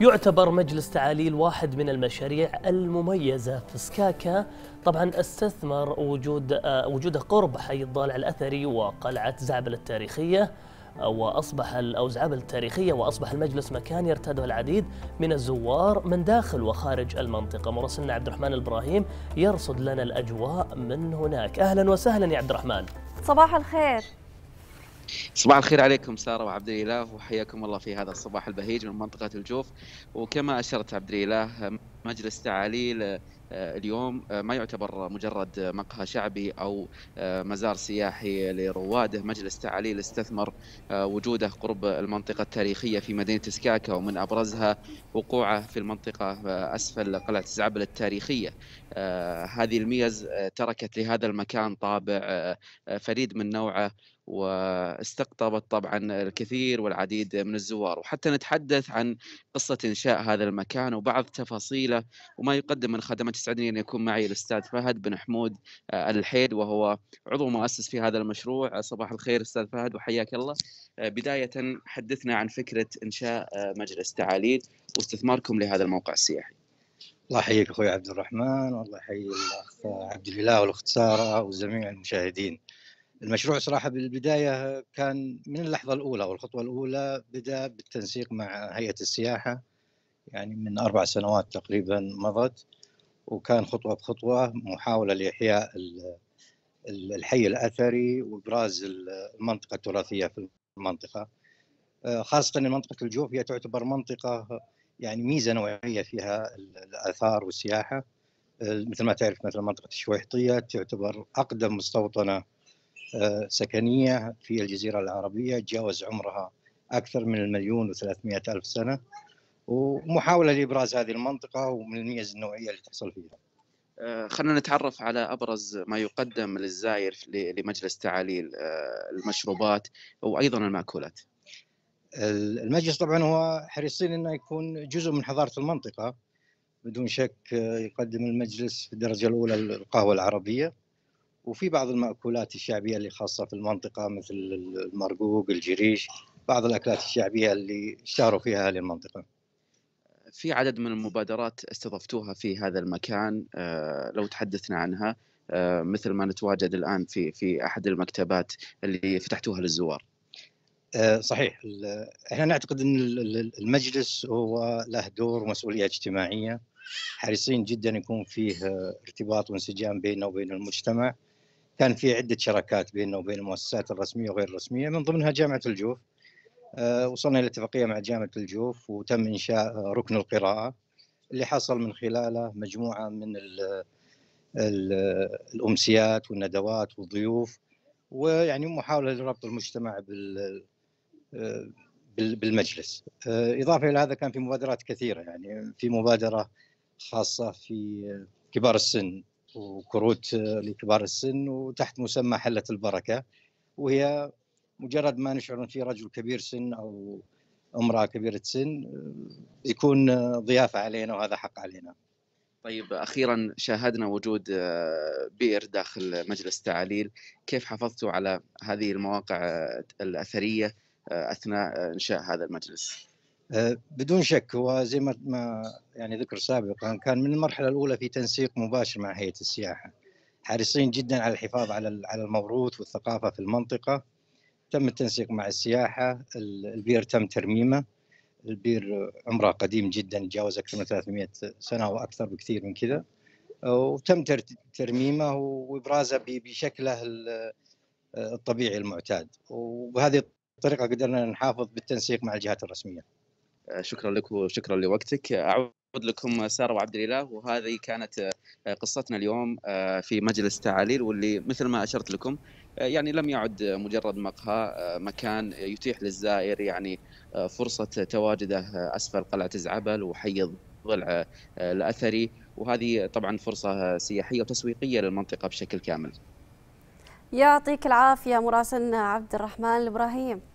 يعتبر مجلس تعاليل واحد من المشاريع المميزة في سكاكا طبعا استثمر وجود آه، وجوده قرب حي الضالع الأثري وقلعة زعبل التاريخية آه، واصبح او زعبل التاريخيه واصبح المجلس مكان يرتاده العديد من الزوار من داخل وخارج المنطقه، مراسلنا عبد الرحمن الابراهيم يرصد لنا الاجواء من هناك، اهلا وسهلا يا عبد الرحمن. صباح الخير. صباح الخير عليكم ساره وعبد الاله وحياكم الله في هذا الصباح البهيج من منطقه الجوف وكما اشرت عبد الاله مجلس تعاليل آه، اليوم آه، ما يعتبر مجرد مقهى شعبي او آه، مزار سياحي لرواده مجلس تعاليل استثمر وجوده قرب المنطقه التاريخيه في مدينه سكاكا ومن ابرزها وقوعه في المنطقه اسفل قلعه زعبل التاريخيه هذه الميز تركت لهذا المكان طابع فريد من نوعه واستقطبت طبعا الكثير والعديد من الزوار وحتى نتحدث عن قصة إنشاء هذا المكان وبعض تفاصيله وما يقدم من خدمات يسعدني أن يكون معي الأستاذ فهد بن حمود آه، الحيد وهو عضو مؤسس في هذا المشروع آه، صباح الخير أستاذ فهد وحياك الله آه، بداية حدثنا عن فكرة إنشاء مجلس تعاليل واستثماركم لهذا الموقع السياحي الله يحييك اخوي عبد الرحمن والله يحيي الاخ عبد الاله والاخت ساره وجميع المشاهدين المشروع صراحه بالبدايه كان من اللحظه الاولى او الخطوه الاولى بدا بالتنسيق مع هيئه السياحه يعني من اربع سنوات تقريبا مضت وكان خطوه بخطوه محاوله لاحياء الحي الاثري وابراز المنطقه التراثيه في المنطقه آه، خاصه ان منطقه الجوف هي تعتبر منطقه يعني ميزه نوعيه فيها الاثار والسياحه آه، مثل ما تعرف مثلا منطقه الشويحطيه تعتبر اقدم مستوطنه آه، سكنية في الجزيرة العربية تجاوز عمرها أكثر من المليون وثلاثمائة ألف سنة ومحاولة لإبراز هذه المنطقة ومن الميز النوعية اللي تحصل فيها آه، خلينا نتعرف على ابرز ما يقدم للزائر لمجلس تعاليل آه، المشروبات وايضا الماكولات. المجلس طبعا هو حريصين انه يكون جزء من حضاره المنطقه بدون شك يقدم المجلس في الدرجه الاولى القهوه العربيه وفي بعض المأكولات الشعبية اللي خاصة في المنطقة مثل المرقوق الجريش بعض الأكلات الشعبية اللي اشتهروا فيها هذه المنطقة في عدد من المبادرات استضفتوها في هذا المكان آه، لو تحدثنا عنها آه، مثل ما نتواجد الآن في في أحد المكتبات اللي فتحتوها للزوار آه، صحيح احنا نعتقد ان المجلس هو له دور ومسؤوليه اجتماعيه حريصين جدا يكون فيه ارتباط وانسجام بيننا وبين المجتمع كان في عده شراكات بيننا وبين المؤسسات الرسميه وغير الرسميه من ضمنها جامعه الجوف آه، وصلنا الى اتفاقيه مع جامعه الجوف وتم انشاء ركن القراءه اللي حصل من خلاله مجموعه من الـ الـ الامسيات والندوات والضيوف ويعني محاوله لربط المجتمع بال بالمجلس آه، اضافه الى هذا كان في مبادرات كثيره يعني في مبادره خاصه في كبار السن وكروت لكبار السن وتحت مسمى حلة البركة وهي مجرد ما نشعر في رجل كبير سن أو امرأة كبيرة سن يكون ضيافة علينا وهذا حق علينا طيب أخيرا شاهدنا وجود آه، بئر داخل مجلس التعاليل كيف حافظتوا على هذه المواقع آه، الأثرية آه، أثناء إنشاء هذا المجلس؟ آه، بدون شك هو زي ما يعني ذكر سابقا كان من المرحله الاولى في تنسيق مباشر مع هيئه السياحه حريصين جدا على الحفاظ على على الموروث والثقافه في المنطقه تم التنسيق مع السياحه البير تم ترميمه البير عمره قديم جدا تجاوز اكثر من 300 سنه واكثر بكثير من كذا وتم ترميمه وابرازه بشكله آه، الطبيعي المعتاد وبهذه الطريقه قدرنا نحافظ بالتنسيق مع الجهات الرسميه شكرا لك وشكرا لوقتك اعود لكم ساره وعبد الاله وهذه كانت آه، قصتنا اليوم آه، في مجلس تعاليل واللي مثل ما اشرت لكم آه، يعني لم يعد مجرد مقهى مكان يتيح للزائر يعني فرصه تواجده اسفل قلعه زعبل وحي الضلع الاثري وهذه طبعا فرصه سياحيه وتسويقيه للمنطقه بشكل كامل. يعطيك العافيه مراسلنا عبد الرحمن الابراهيم.